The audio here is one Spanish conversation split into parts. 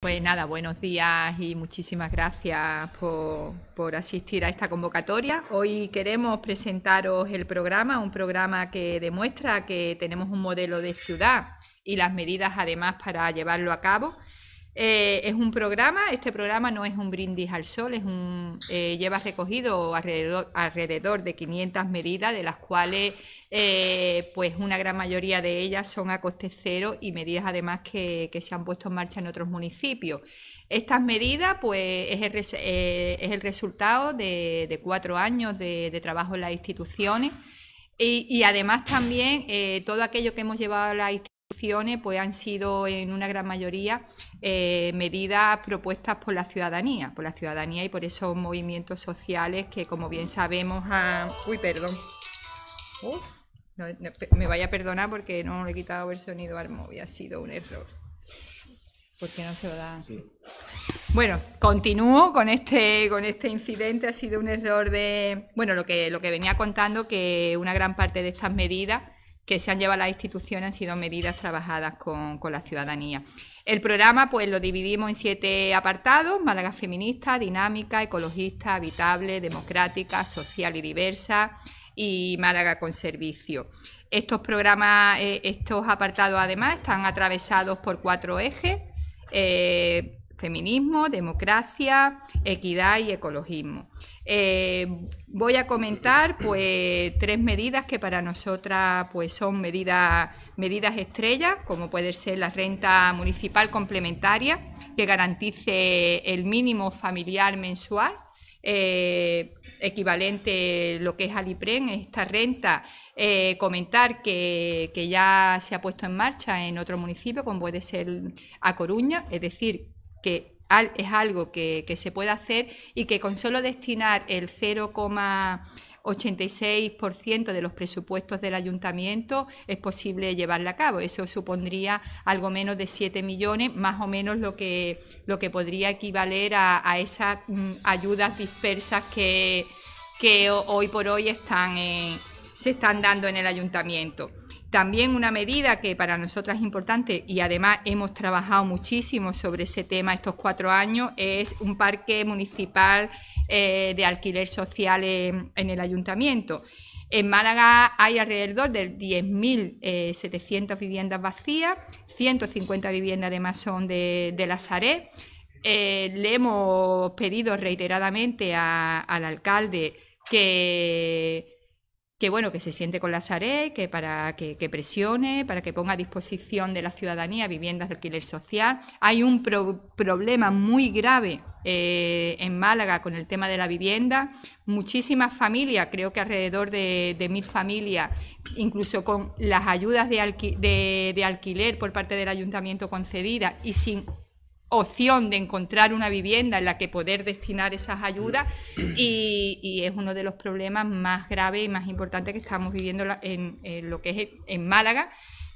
Pues nada, buenos días y muchísimas gracias por, por, asistir a esta convocatoria. Hoy queremos presentaros el programa, un programa que demuestra que tenemos un modelo de ciudad y las medidas además para llevarlo a cabo eh, es un programa, este programa no es un brindis al sol, es eh, llevas recogido alrededor, de 500 medidas, de las cuales eh, pues una gran mayoría de ellas son a coste cero y medidas además que, se han puesto en marcha en otros municipios. Estas medidas pues es el, resultado de, cuatro años de, trabajo en las instituciones. Y, además también todo aquello que hemos llevado a la institución pues han sido en una gran mayoría eh, medidas propuestas por la ciudadanía, por la ciudadanía y por esos movimientos sociales que como bien sabemos han... Uy, perdón. Uf, me vaya a perdonar porque no le he quitado el sonido al móvil, ha sido un error. Porque no se lo da. Bueno, continúo con este, con este incidente. Ha sido un error de. Bueno, lo que, lo que venía contando, que una gran parte de estas medidas que se han llevado a la institución, han sido medidas trabajadas con, la ciudadanía. El programa pues lo dividimos en siete apartados, Málaga feminista, dinámica, ecologista, habitable, democrática, social y diversa y Málaga con servicio. Estos programas, eh, estos apartados además están atravesados por cuatro ejes. Eh, feminismo, democracia, equidad y ecologismo. Eh, voy a comentar pues tres medidas que para nosotras pues son medidas medidas estrellas, como puede ser la renta municipal complementaria, que garantice el mínimo familiar mensual, equivalente eh, equivalente lo que es Alipren, esta renta. Eh, comentar que, que ya se ha puesto en marcha en otro municipio, como puede ser A Coruña, es decir, que es algo que, se puede hacer y que con solo destinar el 0,86% de los presupuestos del ayuntamiento es posible llevarla a cabo. Eso supondría algo menos de 7 millones, más o menos lo que, lo que podría equivaler a, esas mm, ayudas dispersas que, que hoy por hoy están, se están dando en el ayuntamiento. También una medida que para nosotras es importante y además hemos trabajado muchísimo sobre ese tema estos cuatro años es un parque municipal eh, de alquiler social en, el ayuntamiento. En Málaga hay alrededor de 10.700 eh, viviendas vacías, 150 viviendas además son de, la Saré. Eh, le hemos pedido reiteradamente al alcalde que que bueno, que se siente con la SARE, que para que, presione, para que ponga a disposición de la ciudadanía viviendas de alquiler social. Hay un problema muy grave eh, en Málaga con el tema de la vivienda. Muchísimas familias, creo que alrededor de, mil familias, incluso con las ayudas de, alquiler por parte del ayuntamiento concedida y sin opción de encontrar una vivienda en la que poder destinar esas ayudas y, es uno de los problemas más graves y más importantes que estamos viviendo en, lo que es en Málaga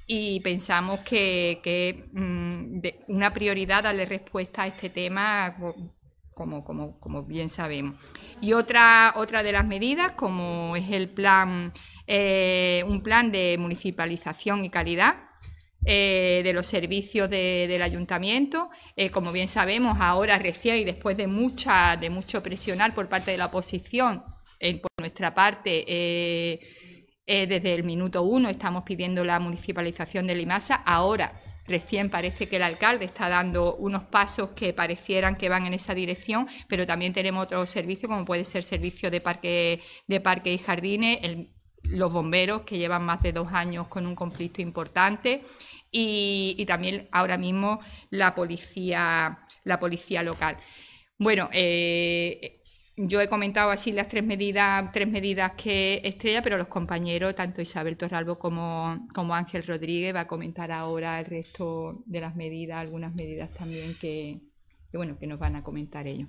y pensamos que, es mm, una prioridad darle respuesta a este tema como, bien sabemos. Y otra, otra de las medidas, como es el plan, eh, un plan de municipalización y calidad, eh, de los servicios del ayuntamiento. Eh, como bien sabemos, ahora recién y después de, mucha, de mucho presionar por parte de la oposición, eh, por nuestra parte, desde el minuto uno estamos pidiendo la municipalización de Limasa. Ahora recién parece que el alcalde está dando unos pasos que parecieran que van en esa dirección, pero también tenemos otros servicios como puede ser servicio de parque, de parque y jardines, el los bomberos que llevan más de dos años con un conflicto importante y, también ahora mismo la policía, la policía local. Bueno, eh, yo he comentado así las tres medidas, tres medidas que estrella, pero los compañeros, tanto Isabel Torralbo como, como Ángel Rodríguez, va a comentar ahora el resto de las medidas, algunas medidas también que, que bueno, que nos van a comentar ellos.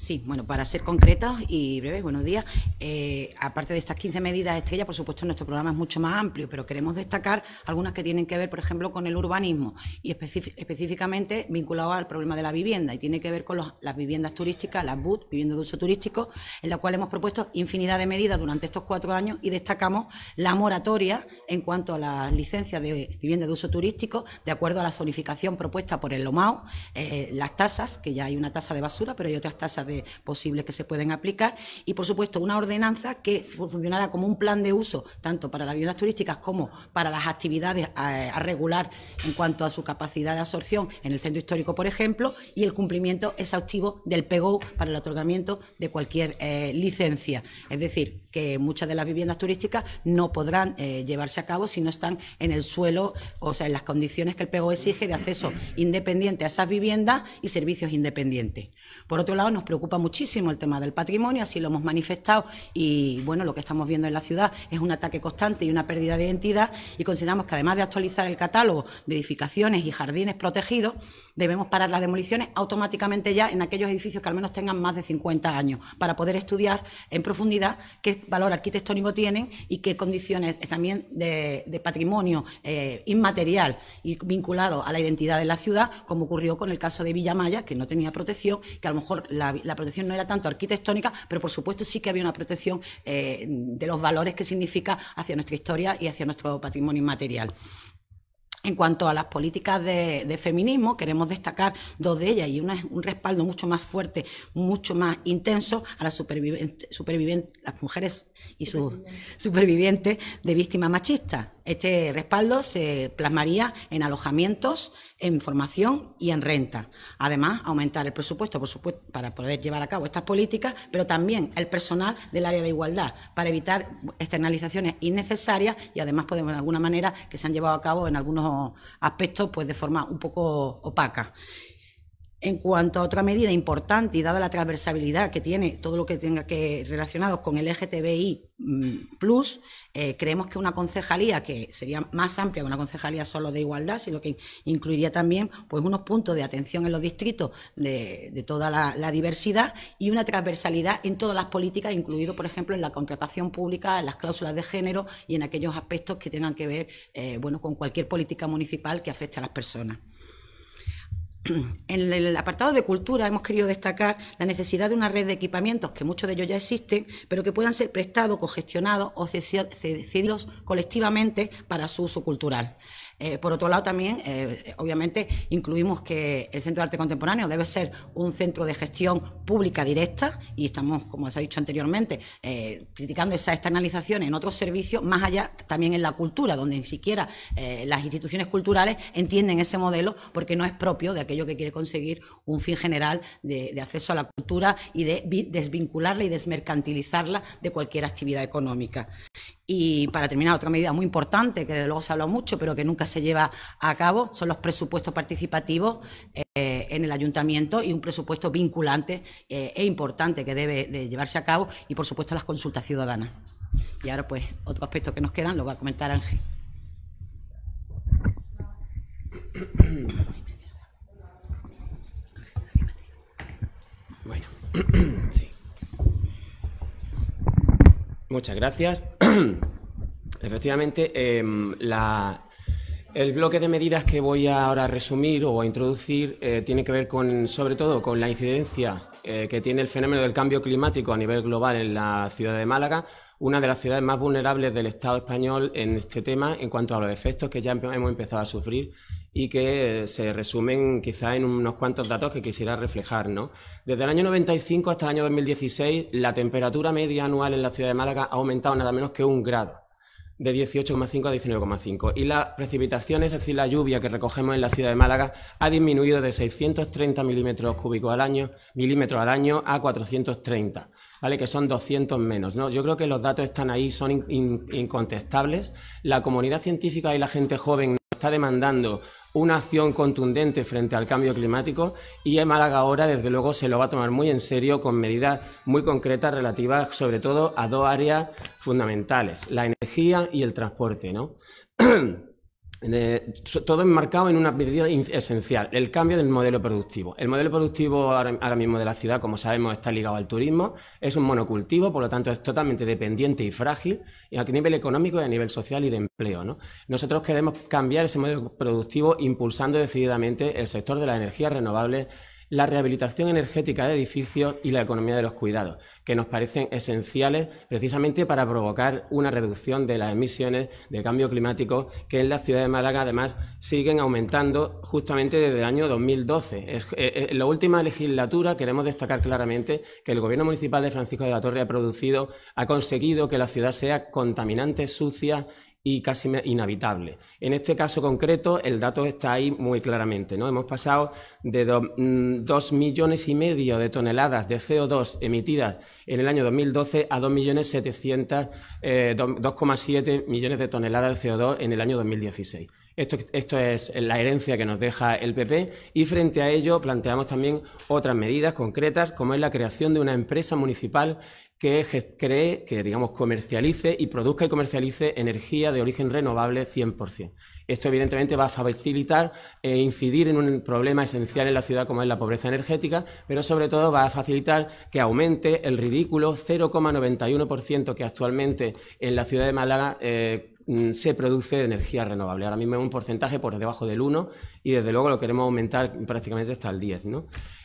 Sí, bueno, para ser concretos y breves, buenos días. Eh, aparte de estas 15 medidas estrellas, por supuesto, nuestro programa es mucho más amplio, pero queremos destacar algunas que tienen que ver, por ejemplo, con el urbanismo y específicamente vinculado al problema de la vivienda y tiene que ver con las viviendas turísticas, las BUT, viviendas de uso turístico, en la cual hemos propuesto infinidad de medidas durante estos cuatro años y destacamos la moratoria en cuanto a las licencias de vivienda de uso turístico, de acuerdo a la zonificación propuesta por el LOMAO, eh, las tasas, que ya hay una tasa de basura, pero hay otras tasas de posibles que se pueden aplicar y, por supuesto, una ordenanza que funcionara como un plan de uso tanto para las viviendas turísticas como para las actividades eh, a, regular en cuanto a su capacidad de absorción en el centro histórico, por ejemplo, y el cumplimiento exhaustivo del PEGO para el otorgamiento de cualquier eh, licencia. Es decir, que muchas de las viviendas turísticas no podrán eh, llevarse a cabo si no están en el suelo, o sea, en las condiciones que el PEGO exige de acceso independiente a esas viviendas y servicios independientes. Por otro lado, nos preocupa muchísimo el tema del patrimonio, así lo hemos manifestado y bueno, lo que estamos viendo en la ciudad es un ataque constante y una pérdida de identidad y consideramos que además de actualizar el catálogo de edificaciones y jardines protegidos, debemos parar las demoliciones automáticamente ya en aquellos edificios que al menos tengan más de 50 años para poder estudiar en profundidad qué valor arquitectónico tienen y qué condiciones también de, patrimonio eh, inmaterial y vinculado a la identidad de la ciudad, como ocurrió con el caso de Villamaya, que no tenía protección que a lo mejor la, protección no era tanto arquitectónica, pero por supuesto sí que había una protección eh, de los valores que significa hacia nuestra historia y hacia nuestro patrimonio inmaterial. En cuanto a las políticas de, feminismo, queremos destacar dos de ellas y un respaldo mucho más fuerte, mucho más intenso a las las mujeres y sus supervivientes de víctimas machistas. Este respaldo se plasmaría en alojamientos, en formación y en renta. Además, aumentar el presupuesto, para poder llevar a cabo estas políticas, pero también el personal del área de igualdad, para evitar externalizaciones innecesarias y además podemos, de alguna manera, que se han llevado a cabo en algunos aspectos pues de forma un poco opaca. En cuanto a otra medida importante y dada la transversabilidad que tiene todo lo que tenga que relacionado con el LGTBI, mm, plus, eh, creemos que una concejalía que sería más amplia que una concejalía solo de igualdad, sino que incluiría también pues, unos puntos de atención en los distritos de, toda la, diversidad y una transversalidad en todas las políticas, incluido, por ejemplo, en la contratación pública, en las cláusulas de género y en aquellos aspectos que tengan que ver eh, bueno, con cualquier política municipal que afecte a las personas. En el apartado de cultura hemos querido destacar la necesidad de una red de equipamientos, que muchos de ellos ya existen, pero que puedan ser prestados, cogestionados o cedidos colectivamente para su uso cultural. Eh, por otro lado, también, eh, obviamente, incluimos que el Centro de Arte Contemporáneo debe ser un centro de gestión pública directa y estamos, como se ha dicho anteriormente, eh, criticando esa externalización en otros servicios, más allá también en la cultura, donde ni siquiera las instituciones culturales entienden ese modelo porque no es propio de aquello que quiere conseguir un fin general de acceso a la cultura y de desvincularla y desmercantilizarla de cualquier actividad económica. Y para terminar, otra medida muy importante, que de luego se ha hablado mucho, pero que nunca se lleva a cabo, son los presupuestos participativos eh, en el ayuntamiento y un presupuesto vinculante eh, e importante que debe llevarse a cabo y, por supuesto, las consultas ciudadanas. Y ahora, pues, otro aspecto que nos quedan lo va a comentar Ángel. Bueno, Muchas gracias. Efectivamente, em, el bloque de medidas que voy ahora a resumir o a introducir eh, tiene que ver con, sobre todo con la incidencia eh, que tiene el fenómeno del cambio climático a nivel global en la ciudad de Málaga, una de las ciudades más vulnerables del Estado español en este tema en cuanto a los efectos que ya hemos empezado a sufrir y que se resumen quizá en unos cuantos datos que quisiera reflejar. ¿no? Desde el año 95 hasta el año 2016, la temperatura media anual en la ciudad de Málaga ha aumentado nada menos que un grado de 18,5 a 19,5. Y la precipitación, es decir, la lluvia que recogemos en la ciudad de Málaga, ha disminuido de 630 milímetros cúbicos al año, al año a 430, ¿vale? que son 200 menos. ¿no? Yo creo que los datos están ahí, son incontestables. La comunidad científica y la gente joven está demandando una acción contundente frente al cambio climático y en Málaga ahora, desde luego, se lo va a tomar muy en serio con medidas muy concretas relativas, sobre todo, a dos áreas fundamentales, la energía y el transporte. ¿no? Todo todo enmarcado en una medida esencial, el cambio del modelo productivo. El modelo productivo ahora, mismo de la ciudad, como sabemos, está ligado al turismo, es un monocultivo, por lo tanto es totalmente dependiente y frágil a nivel económico y a nivel social y de empleo. Nosotros queremos cambiar ese modelo productivo impulsando decididamente el sector de las energías renovables la rehabilitación energética de edificios y la economía de los cuidados, que nos parecen esenciales precisamente para provocar una reducción de las emisiones de cambio climático que en la ciudad de Málaga además siguen aumentando justamente desde el año 2012. Eh, eh, en la última legislatura queremos destacar claramente que el Gobierno Municipal de Francisco de la Torre ha producido, ha conseguido que la ciudad sea contaminante, sucia y casi inhabitable. En este caso concreto, el dato está ahí muy claramente. ¿no? Hemos pasado de 2 mm, millones y medio de toneladas de CO2 emitidas en el año 2012 a 2,7 eh, millones de toneladas de CO2 en el año 2016. Esto, es la herencia que nos deja el PP y frente a ello planteamos también otras medidas concretas, como es la creación de una empresa municipal que cree, que digamos comercialice y produzca y comercialice energía de origen renovable 100%. Esto evidentemente va a facilitar e incidir en un problema esencial en la ciudad como es la pobreza energética, pero sobre todo va a facilitar que aumente el ridículo 0,91% que actualmente en la ciudad de Málaga eh, Mm, se produce energía renovable. Ahora mismo es un porcentaje por debajo del 1 y desde luego lo queremos aumentar prácticamente hasta el 10.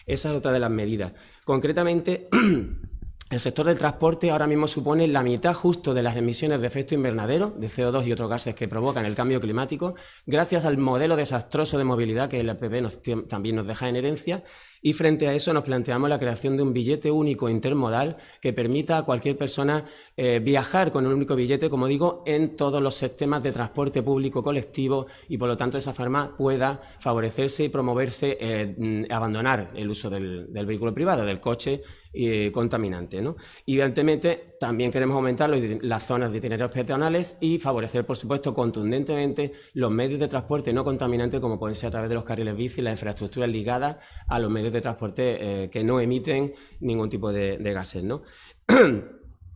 Esa es otra de las medidas. Concretamente, el sector del transporte ahora mismo supone la mitad justo de las emisiones de efecto invernadero, de CO2 y otros gases que provocan el cambio climático, gracias al modelo desastroso de movilidad que el PP e también nos deja en herencia y frente a eso nos planteamos la creación de un billete único intermodal que permita a cualquier persona eh, viajar con un único billete, como digo, en todos los sistemas de transporte público colectivo y por lo tanto de esa forma pueda favorecerse y promoverse, eh, mm, abandonar el uso del, vehículo privado, del coche eh, contaminante. evidentemente también queremos aumentar las zonas de itinerarios peatonales y favorecer, por supuesto, contundentemente los medios de transporte no contaminantes como pueden ser a través de los carriles bici, las infraestructuras ligadas a los medios de de transporte eh, que no emiten ningún tipo de, gases. ¿no?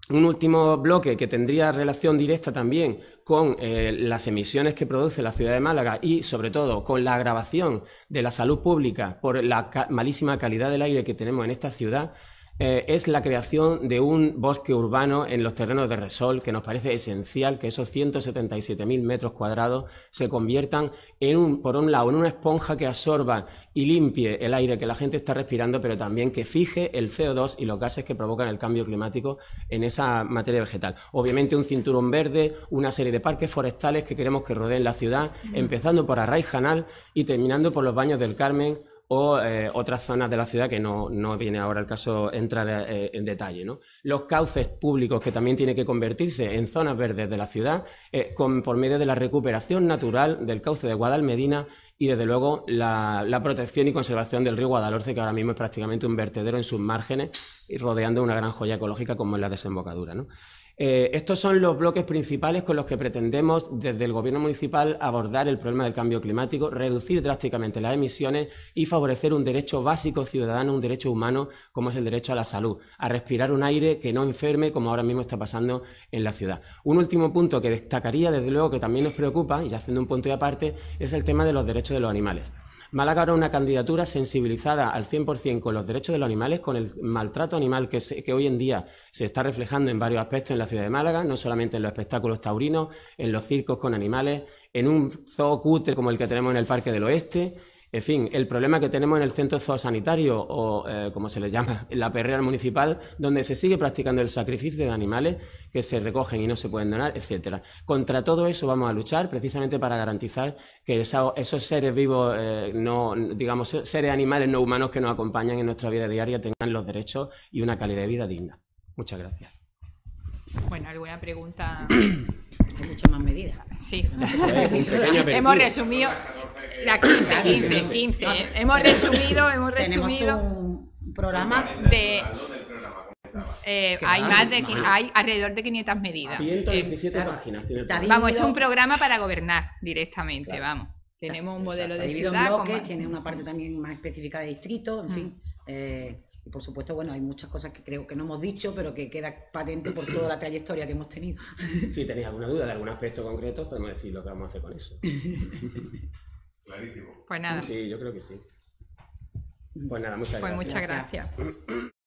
Un último bloque que tendría relación directa también con eh, las emisiones que produce la ciudad de Málaga y, sobre todo, con la agravación de la salud pública por la malísima calidad del aire que tenemos en esta ciudad, eh, es la creación de un bosque urbano en los terrenos de Resol, que nos parece esencial que esos 177.000 metros cuadrados se conviertan en un, por un lado, en una esponja que absorba y limpie el aire que la gente está respirando, pero también que fije el CO2 y los gases que provocan el cambio climático en esa materia vegetal. Obviamente un cinturón verde, una serie de parques forestales que queremos que rodeen la ciudad, empezando por Arraijanal y terminando por los baños del Carmen o eh, otras zonas de la ciudad que no, viene ahora el caso entrar eh, en detalle. Los cauces públicos que también tienen que convertirse en zonas verdes de la ciudad eh, con, por medio de la recuperación natural del cauce de Guadalmedina y desde luego la, protección y conservación del río Guadalhorce que ahora mismo es prácticamente un vertedero en sus márgenes y rodeando una gran joya ecológica como es la desembocadura. ¿no? Eh, estos son los bloques principales con los que pretendemos desde el Gobierno municipal abordar el problema del cambio climático, reducir drásticamente las emisiones y favorecer un derecho básico ciudadano, un derecho humano como es el derecho a la salud, a respirar un aire que no enferme como ahora mismo está pasando en la ciudad. Un último punto que destacaría desde luego que también nos preocupa, y ya haciendo un punto de aparte, es el tema de los derechos de los animales. Málaga es una candidatura sensibilizada al 100% con los derechos de los animales, con el maltrato animal que, que hoy en día se está reflejando en varios aspectos en la ciudad de Málaga, no solamente en los espectáculos taurinos, en los circos con animales, en un zoo como el que tenemos en el Parque del Oeste, en fin, el problema que tenemos en el centro zoosanitario, o eh, como se le llama, la perrera municipal, donde se sigue practicando el sacrificio de animales que se recogen y no se pueden donar, etcétera. Contra todo eso vamos a luchar precisamente para garantizar que esos seres vivos, eh, no, digamos, seres animales no humanos que nos acompañan en nuestra vida diaria tengan los derechos y una calidad de vida digna. Muchas gracias. Bueno, alguna pregunta. muchas más medidas. Sí. hemos resumido la 15, 15, 15. Hemos resumido, hemos resumido un programa de eh, hay más, de hay alrededor de 500 medidas. 117 eh, páginas. vamos, es un programa para gobernar directamente, vamos. Tenemos un modelo de ciudad, tiene una parte también más específica de distrito, en mm. fin. Eh, por supuesto, bueno, hay muchas cosas que creo que no hemos dicho, pero que queda patente por toda la trayectoria que hemos tenido. Si tenéis alguna duda de algún aspecto concreto, podemos decir lo que vamos a hacer con eso. Clarísimo. Pues nada. Sí, yo creo que sí. Mm. Pues nada, muchas pues gracias. Pues muchas gracias.